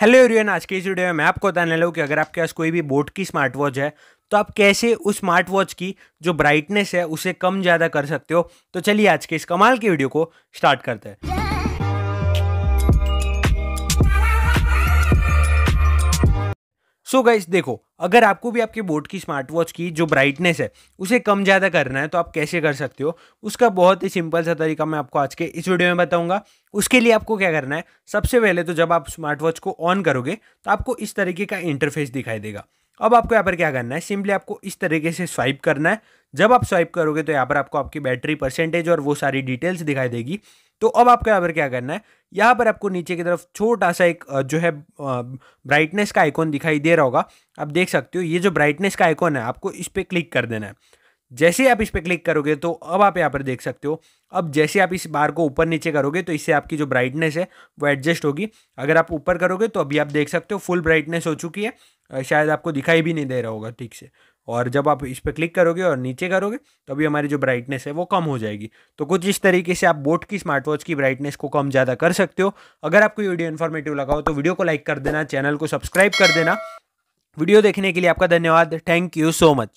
hello everyone आज के इस वीडियो में मैं आपको बताने लूँ कि अगर आपके पास कोई भी बोट की स्मार्ट वॉच है तो आप कैसे उस स्मार्ट वॉच की जो ब्राइटनेस है उसे कम ज़्यादा कर सकते हो तो चलिए आज के इस कमाल की वीडियो को स्टार्ट करते हैं सो so गाइस देखो अगर आपको भी आपके बोर्ड की स्मार्ट वॉच की जो ब्राइटनेस है उसे कम ज़्यादा करना है तो आप कैसे कर सकते हो उसका बहुत ही सिंपल सा तरीका मैं आपको आज के इस वीडियो में बताऊंगा उसके लिए आपको क्या करना है सबसे पहले तो जब आप स्मार्ट वॉच को ऑन करोगे तो आपको इस तरीके का इंटरफेस दिखाई देगा अब आपको यहाँ पर क्या करना है सिंपली आपको इस तरीके से स्वाइप करना है जब आप स्वाइप करोगे तो यहाँ पर आपको आपकी बैटरी परसेंटेज और वो सारी डिटेल्स दिखाई देगी तो अब आपको यहाँ पर क्या करना है यहाँ पर आपको नीचे की तरफ छोटा सा एक जो है ब्राइटनेस का आइकॉन दिखाई दे रहा होगा आप देख सकते हो ये जो ब्राइटनेस का आइकॉन है आपको इस पर क्लिक कर देना है जैसे आप इस पर क्लिक करोगे तो अब आप यहाँ पर देख सकते हो अब जैसे आप इस बार को ऊपर नीचे करोगे तो इससे आपकी जो ब्राइटनेस है वो एडजस्ट होगी अगर आप ऊपर करोगे तो अभी आप देख सकते हो फुल ब्राइटनेस हो चुकी है शायद आपको दिखाई भी नहीं दे रहा होगा ठीक से और जब आप इस पर क्लिक करोगे और नीचे करोगे तो अभी हमारी जो ब्राइटनेस है वो कम हो जाएगी तो कुछ इस तरीके से आप बोट की स्मार्ट वॉच की ब्राइटनेस को कम ज़्यादा कर सकते हो अगर आपको वीडियो इन्फॉर्मेटिव लगा हो तो वीडियो को लाइक कर देना चैनल को सब्सक्राइब कर देना वीडियो देखने के लिए आपका धन्यवाद थैंक यू सो मच